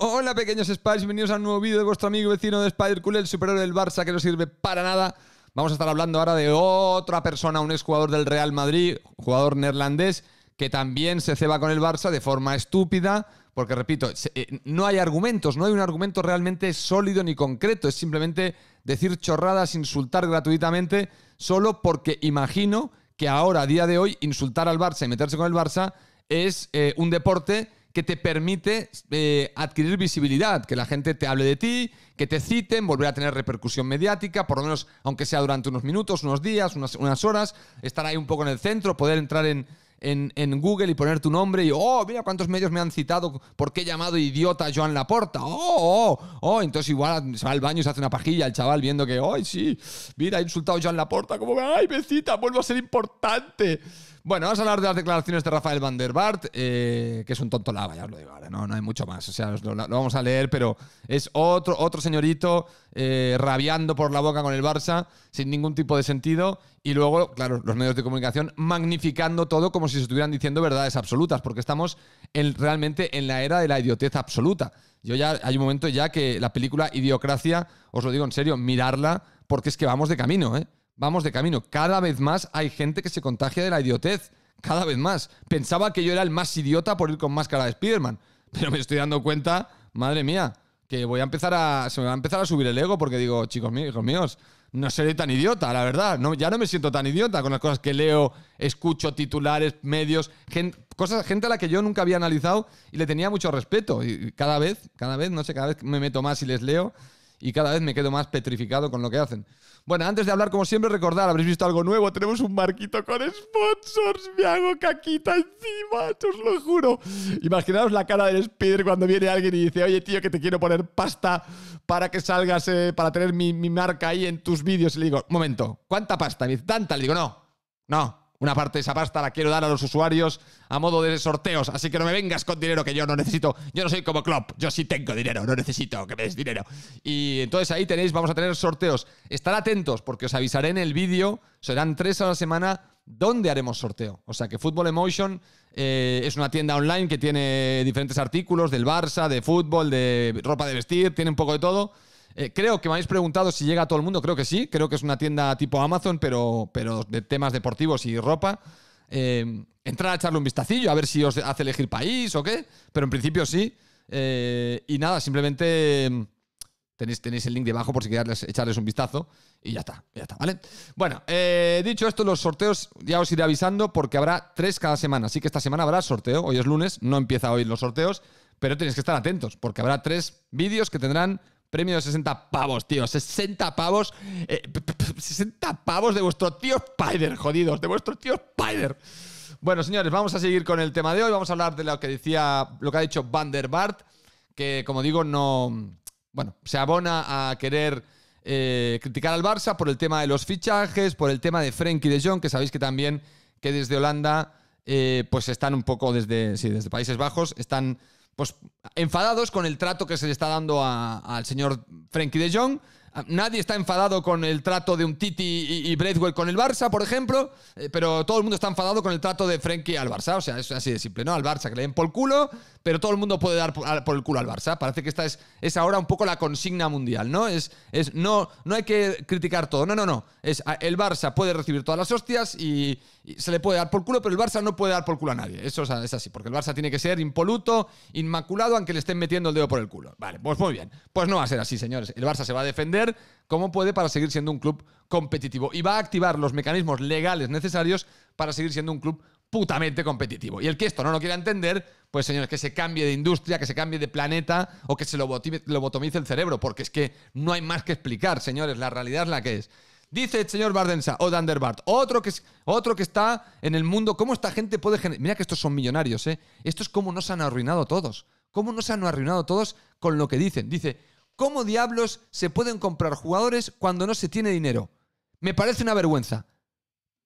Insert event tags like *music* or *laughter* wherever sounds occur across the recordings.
Hola pequeños Spiders, bienvenidos a un nuevo vídeo de vuestro amigo vecino de Spider Cool, el superhéroe del Barça que no sirve para nada. Vamos a estar hablando ahora de otra persona, un exjugador del Real Madrid, jugador neerlandés, que también se ceba con el Barça de forma estúpida, porque repito, eh, no hay argumentos, no hay un argumento realmente sólido ni concreto, es simplemente decir chorradas, insultar gratuitamente, solo porque imagino que ahora, a día de hoy, insultar al Barça y meterse con el Barça es eh, un deporte que te permite eh, adquirir visibilidad, que la gente te hable de ti, que te citen, volver a tener repercusión mediática, por lo menos aunque sea durante unos minutos, unos días, unas, horas, estar ahí un poco en el centro, poder entrar en, Google y poner tu nombre y, oh, mira cuántos medios me han citado porque he llamado idiota Joan Laporta. Oh, oh, oh, oh. Entonces igual se va al baño y se hace una pajilla el chaval viendo que, oh, sí, mira, he insultado a Joan Laporta, como, ay, me cita, vuelvo a ser importante. Bueno, vamos a hablar de las declaraciones de Rafael Van der Bart, eh, que es un tonto lava, ya os lo digo ahora, no, hay mucho más. O sea, lo, vamos a leer, pero es otro, otro señorito eh, rabiando por la boca con el Barça, sin ningún tipo de sentido. Y luego, claro, los medios de comunicación magnificando todo como si se estuvieran diciendo verdades absolutas, porque estamos realmente en la era de la idiotez absoluta. Yo ya hay un momento ya que la película Idiocracia, os lo digo en serio, mirarla porque es que vamos de camino, ¿eh? vamos de camino. Cada vez más hay gente que se contagia de la idiotez. Cada vez más. Pensaba que yo era el más idiota por ir con máscara de Spider-Man. Pero me estoy dando cuenta, madre mía, que voy a empezar a. Se me va a empezar a subir el ego porque digo, chicos míos, no seré tan idiota, la verdad. No, ya no me siento tan idiota con las cosas que leo, escucho, titulares, medios, gente, cosas, gente a la que yo nunca había analizado y le tenía mucho respeto. Y cada vez, cada vez, no sé, cada vez me meto más y les leo y cada vez me quedo más petrificado con lo que hacen. Bueno, antes de hablar, como siempre, recordar, habréis visto algo nuevo, tenemos un marquito con sponsors, me hago caquita encima, os lo juro. Imaginaos la cara del Spider cuando viene alguien y dice, oye tío, que te quiero poner pasta para que salgas, eh, para tener mi, marca ahí en tus vídeos. Y le digo, momento, ¿cuánta pasta? Y me dice, tanta. Le digo, no, no, una parte de esa pasta la quiero dar a los usuarios a modo de sorteos, así que no me vengas con dinero que yo no necesito. Yo no soy como Klopp, yo sí tengo dinero, no necesito que me des dinero. Y entonces ahí tenéis, vamos a tener sorteos. Estar atentos porque os avisaré en el vídeo, serán tres a la semana dónde haremos sorteo. O sea que Football Emotion eh, es una tienda online que tiene diferentes artículos del Barça, de fútbol, de ropa de vestir, tiene un poco de todo. Eh, creo que me habéis preguntado si llega a todo el mundo, creo que sí, creo que es una tienda tipo Amazon, pero, pero de temas deportivos y ropa. Eh, entrar a echarle un vistacillo, a ver si os hace elegir país o qué, pero en principio sí. Eh, y nada, simplemente mm, tenéis, tenéis el link debajo por si queréis echarles un vistazo y ya está, ya está, ¿vale? Bueno, dicho esto, los sorteos ya os iré avisando porque habrá tres cada semana, así que esta semana habrá sorteo, hoy es lunes, no empieza hoy los sorteos, pero tenéis que estar atentos porque habrá tres vídeos que tendrán Premio de 60 pavos, tío. 60 pavos. 60 eh, pavos de vuestro tío Spider, jodidos. De vuestro tío Spider. Bueno, señores, vamos a seguir con el tema de hoy. Vamos a hablar de lo que decía, lo que ha dicho Van der Bart, que como digo, no. Bueno, se abona a querer eh, criticar al Barça por el tema de los fichajes, por el tema de Frenkie de Jong, que sabéis que también que desde Holanda, eh, pues están un poco desde. Sí, desde Países Bajos, están pues enfadados con el trato que se le está dando al señor Frenkie de Jong. Ah, nadie está enfadado con el trato de un Titi y, y con el Barça, por ejemplo, eh, pero todo el mundo está enfadado con el trato de Frenkie al Barça. O sea, es así de simple, ¿no? Al Barça que le den por el culo, pero todo el mundo puede dar por, el culo al Barça. Parece que esta es, es ahora un poco la consigna mundial, ¿no? Es, es no, no hay que criticar todo. No, no, no. Es, el Barça puede recibir todas las hostias y, se le puede dar por culo, pero el Barça no puede dar por culo a nadie. Eso es así, porque el Barça tiene que ser impoluto, inmaculado, aunque le estén metiendo el dedo por el culo. Vale, pues muy bien. Pues no va a ser así, señores. El Barça se va a defender como puede para seguir siendo un club competitivo y va a activar los mecanismos legales necesarios para seguir siendo un club putamente competitivo. Y el que esto no lo quiera entender, pues señores, que se cambie de industria, que se cambie de planeta o que se lo botomice el cerebro, porque es que no hay más que explicar, señores, la realidad es la que es. Dice el señor Bardensa, o Danderbart, otro que, otro que está en el mundo. ¿Cómo esta gente puede generar.? Mira que estos son millonarios, ¿eh? Esto es como nos han arruinado todos. ¿Cómo se han arruinado todos con lo que dicen? Dice, ¿cómo diablos se pueden comprar jugadores cuando no se tiene dinero? Me parece una vergüenza.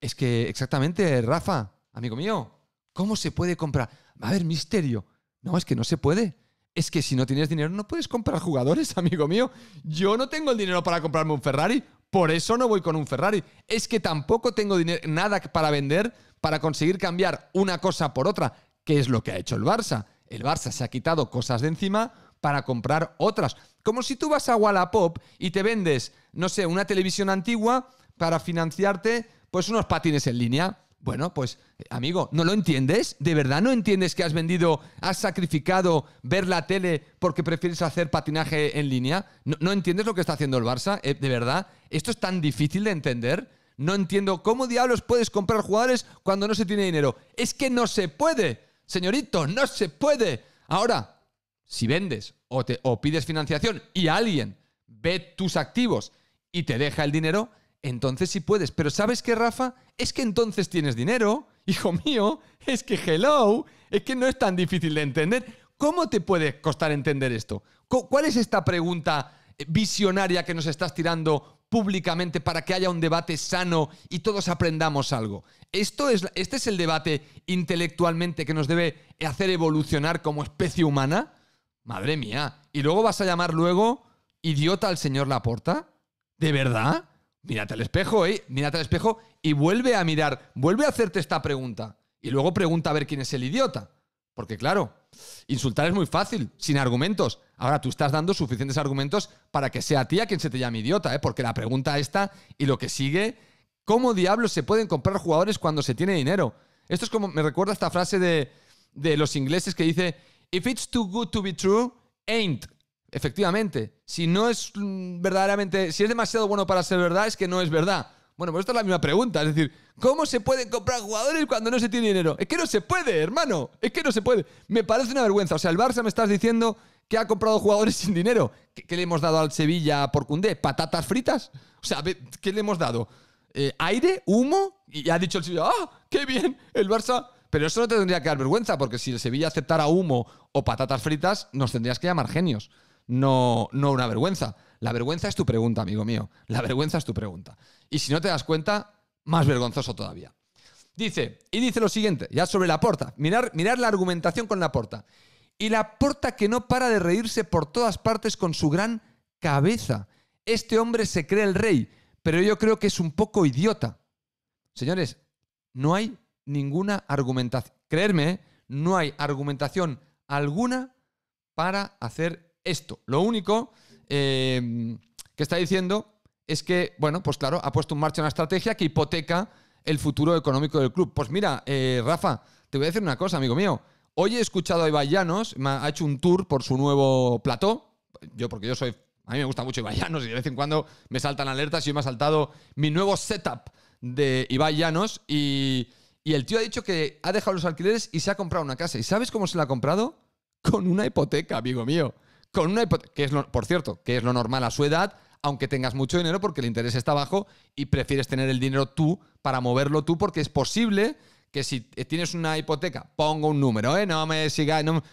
Es que, exactamente, Rafa, amigo mío, ¿cómo se puede comprar? Va a haber misterio. No, es que no se puede es que si no tienes dinero no puedes comprar jugadores, *laughs* amigo mío. Yo no tengo el dinero para comprarme un Ferrari, por eso no voy con un Ferrari. Es que tampoco tengo dinero, nada para vender para conseguir cambiar una cosa por otra, que es lo que ha hecho el Barça. El Barça se ha quitado cosas de encima para comprar otras. Como si tú vas a Wallapop y te vendes, no sé, una televisión antigua para financiarte pues unos patines en línea. Bueno, pues amigo, ¿no lo entiendes? ¿De verdad no entiendes que has vendido, has sacrificado ver la tele porque prefieres hacer patinaje en línea? ¿No, entiendes lo que está haciendo el Barça? Eh, ¿De verdad? ¿Esto es tan difícil de entender? No entiendo cómo diablos puedes comprar jugadores cuando no se tiene dinero. Es que no se puede, señorito, no se puede. Ahora, si vendes o, te, o pides financiación y alguien ve tus activos y te deja el dinero, entonces sí puedes. Pero ¿sabes qué, Rafa? Es que entonces tienes dinero, hijo mío. Es que hello, es que no es tan difícil de entender. ¿Cómo te puede costar entender esto? ¿Cuál es esta pregunta eh, visionaria que nos estás tirando públicamente para que haya un debate sano y todos aprendamos algo. Esto es, este es el debate intelectualmente que nos debe hacer evolucionar como especie humana. Madre mía. ¿Y luego vas a llamar luego idiota al señor Laporta? ¿De verdad? mírate al espejo, ¿eh? Mírate al espejo y vuelve a mirar, vuelve a hacerte esta pregunta. Y luego pregunta a ver quién es el idiota. Porque claro, insultar es muy fácil, sin argumentos. Ahora tú estás dando suficientes argumentos para que sea a ti a quien se te llame idiota, ¿eh? Porque la pregunta está y lo que sigue, ¿cómo diablos se pueden comprar jugadores cuando se tiene dinero? Esto es como, me recuerda esta frase de, de los ingleses que dice, If it's too good to be true, ain't Efectivamente, si no es verdaderamente, si es demasiado bueno para ser verdad, es que no es verdad. Bueno, pues esta es la misma pregunta, es decir, ¿cómo se pueden comprar jugadores cuando no se tiene dinero? Es que no se puede, hermano, es que no se puede. Me parece una vergüenza, o sea, el Barça me estás diciendo que ha comprado jugadores *laughs* sin dinero. ¿Qué, le hemos dado al Sevilla por Cundé? ¿Patatas fritas? O sea, ¿qué le hemos dado? Eh, ¿Aire? ¿Humo? Y ha dicho el Sevilla, ¡ah, qué bien! El Barça... Pero eso no te tendría que dar vergüenza, porque si el Sevilla aceptara humo o patatas fritas, nos tendrías que llamar genios no, no una vergüenza. La vergüenza es tu pregunta, amigo mío. La vergüenza es tu pregunta. Y si no te das cuenta, más vergonzoso todavía. Dice, y dice lo siguiente, ya sobre la porta. Mirar, mirar la argumentación con la porta. Y la porta que no para de reírse por todas partes con su gran cabeza. Este hombre se cree el rey, pero yo creo que es un poco idiota. Señores, no hay ninguna argumentación. Creerme, ¿eh? no hay argumentación alguna para hacer esto. Lo único eh, que está diciendo es que, bueno, pues claro, ha puesto en marcha una estrategia que hipoteca el futuro económico del club. Pues mira, eh, Rafa, te voy a decir una cosa, amigo mío. Hoy he escuchado a me ha hecho un tour por su nuevo plató. Yo, porque yo soy. A mí me gusta mucho Llanos y de vez en cuando me saltan alertas y hoy me ha saltado mi nuevo setup de Ibai Llanos y, el tío ha dicho que ha dejado los alquileres y se ha comprado una casa. ¿Y sabes cómo se la ha comprado? Con una hipoteca, amigo mío con una hipoteca, que es lo, por cierto, que es lo normal a su edad, aunque tengas mucho dinero porque el interés está bajo y prefieres tener el dinero tú para moverlo tú porque es posible que si tienes una hipoteca, pongo un número, ¿eh? no me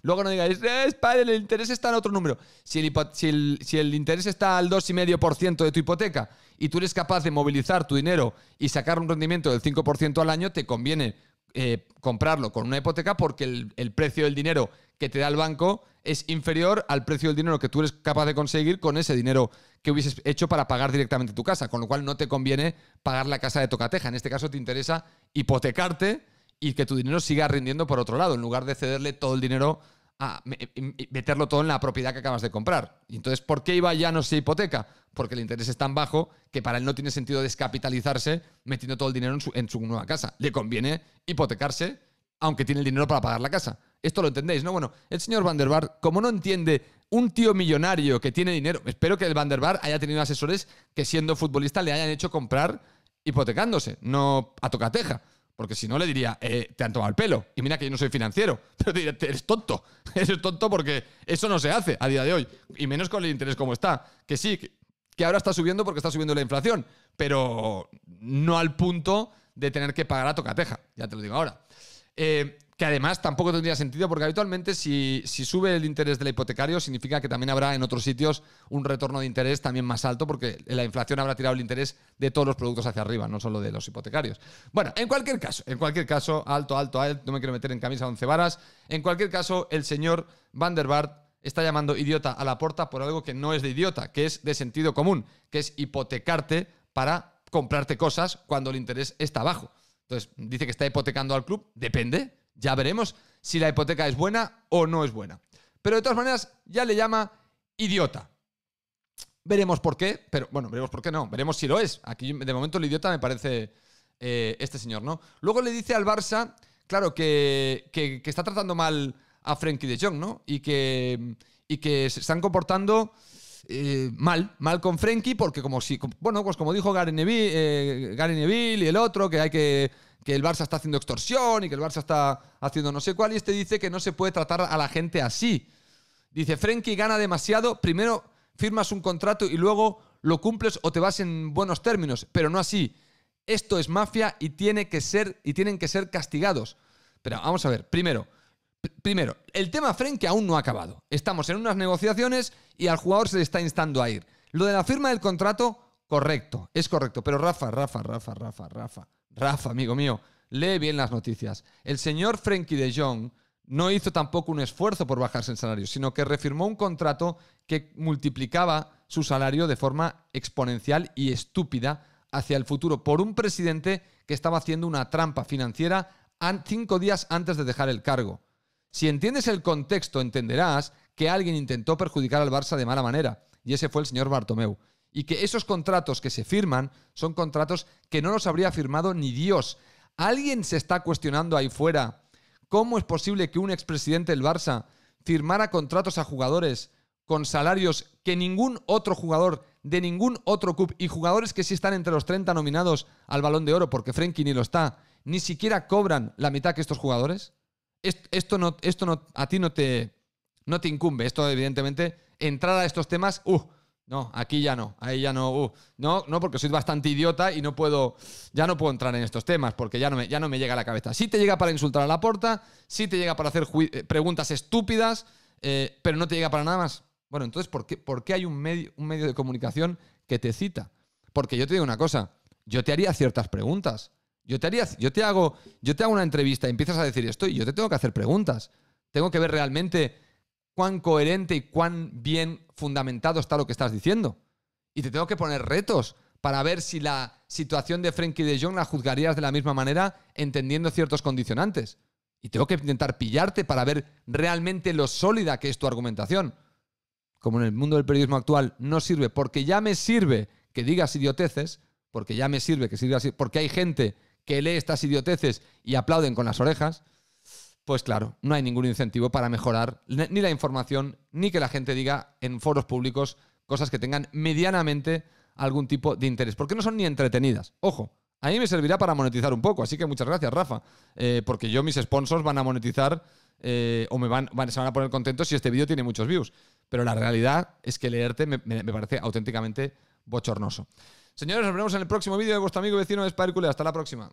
luego no digáis, el interés está en otro número. Si el, si el, si el interés está al 2,5% de tu hipoteca y tú eres capaz de movilizar tu dinero y sacar un rendimiento del 5% al año, te conviene eh, comprarlo con una hipoteca porque el, el precio del dinero que te da el banco es inferior al precio del dinero que tú eres capaz de conseguir con ese dinero que hubieses hecho para pagar directamente tu casa, con lo cual no te conviene pagar la casa de tocateja. En este caso te interesa hipotecarte y que tu dinero siga rindiendo por otro lado, en lugar de cederle todo el dinero a meterlo todo en la propiedad que acabas de comprar. Y entonces, ¿por qué iba ya no se hipoteca? Porque el interés es tan bajo que para él no tiene sentido descapitalizarse metiendo todo el dinero en su, en su nueva casa. Le conviene hipotecarse, aunque tiene el dinero para pagar la casa. Esto lo entendéis, ¿no? Bueno, el señor Van der Bar, como no entiende un tío millonario que tiene dinero, espero que el Van der Bar haya tenido asesores que siendo futbolista le hayan hecho comprar hipotecándose, no a tocateja. Porque si no, le diría, eh, te han tomado el pelo. Y mira que yo no soy financiero. Pero *laughs* te diría, eres tonto. *laughs* Eres tonto porque eso no se hace a día de hoy. Y menos con el interés como está. Que sí, que ahora está subiendo porque está subiendo la inflación. Pero no al punto de tener que pagar a tocateja. Ya te lo digo ahora. Eh, que además tampoco tendría sentido porque habitualmente si, si, sube el interés del hipotecario significa que también habrá en otros sitios un retorno de interés también más alto porque la inflación habrá tirado el interés de todos los productos hacia arriba, no solo de los hipotecarios. Bueno, en cualquier caso, en cualquier caso, alto, alto, alto, no me quiero meter en camisa once varas. En cualquier caso, el señor Van der Bart está llamando idiota a la puerta por algo que no es de idiota, que es de sentido común, que es hipotecarte para comprarte cosas cuando el interés está bajo. Entonces, dice que está hipotecando al club, depende ya veremos si la hipoteca es buena o no es buena. Pero de todas maneras, ya le llama idiota. Veremos por qué, pero bueno, veremos por qué no, veremos si lo es. Aquí de momento el idiota me parece eh, este señor, ¿no? Luego le dice al Barça, claro, que, está tratando mal a Frenkie de Jong, ¿no? Y que, y que se están comportando eh, mal, mal con Frenkie, porque como si, bueno, pues como dijo eh, Gary Neville y el otro, que hay que que el Barça está haciendo extorsión y que el Barça está haciendo no sé cuál, y este dice que no se puede tratar a la gente así. Dice, Frenkie gana demasiado, primero firmas un contrato y luego lo cumples o te vas en buenos términos, pero no así. Esto es mafia y, tiene que ser, y tienen que ser castigados. Pero vamos a ver, primero, primero, el tema Frenkie aún no ha acabado. Estamos en unas negociaciones y al jugador se le está instando a ir. Lo de la firma del contrato, correcto, es correcto. Pero Rafa, Rafa, Rafa, Rafa, Rafa. Rafa, amigo mío, lee bien las noticias. El señor Frenkie de Jong no hizo tampoco un esfuerzo por bajarse el salario, sino que refirmó un contrato que multiplicaba su salario de forma exponencial y estúpida hacia el futuro por un presidente que estaba haciendo una trampa financiera cinco días antes de dejar el cargo. Si entiendes el contexto, entenderás que alguien intentó perjudicar al Barça de mala manera, y ese fue el señor Bartomeu y que esos contratos que se firman son contratos que no los habría firmado ni Dios. ¿Alguien se está cuestionando ahí fuera cómo es posible que un expresidente del Barça firmara contratos a jugadores con salarios que ningún otro jugador de ningún otro club y jugadores que sí están entre los 30 nominados al Balón de Oro, porque Frenkie ni lo está, ni siquiera cobran la mitad que estos jugadores? Esto, no, esto no, a ti no te, no te incumbe. Esto, evidentemente, entrar a estos temas, uh, no, aquí ya no, ahí ya no. Uh, no, no, porque soy bastante idiota y no puedo, ya no puedo entrar en estos temas porque ya no me, ya no me llega a la cabeza. Sí te llega para insultar a la porta, sí te llega para hacer eh, preguntas estúpidas, eh, pero no te llega para nada más. Bueno, entonces, ¿por qué, hay un medio, un medio de comunicación que te cita? Porque yo te digo una cosa, yo te haría ciertas preguntas. Yo te, haría, yo te hago, yo te hago una entrevista y empiezas a decir esto y yo te tengo que hacer preguntas. Tengo que ver realmente cuán coherente y cuán bien fundamentado está lo que estás diciendo. Y te tengo que poner retos para ver si la situación de Frenkie de Jong la juzgarías de la misma manera, entendiendo ciertos condicionantes. Y tengo que intentar pillarte para ver realmente lo sólida que es tu argumentación. Como en el mundo del periodismo actual no sirve, porque ya me sirve que digas idioteces, porque ya me sirve que sirva, así, porque hay gente que lee estas idioteces y aplauden con las orejas, pues claro, no hay ningún incentivo para mejorar ni la información, ni que la gente diga en foros públicos cosas que tengan medianamente algún tipo de interés, porque no son ni entretenidas. Ojo, a mí me servirá para monetizar un poco, así que muchas gracias, Rafa, eh, porque yo mis sponsors van a monetizar eh, o me van, se van a poner contentos si este vídeo tiene muchos views. Pero la realidad es que leerte me, me, parece auténticamente bochornoso. Señores, nos vemos en el próximo vídeo de vuestro amigo vecino de Hasta la próxima.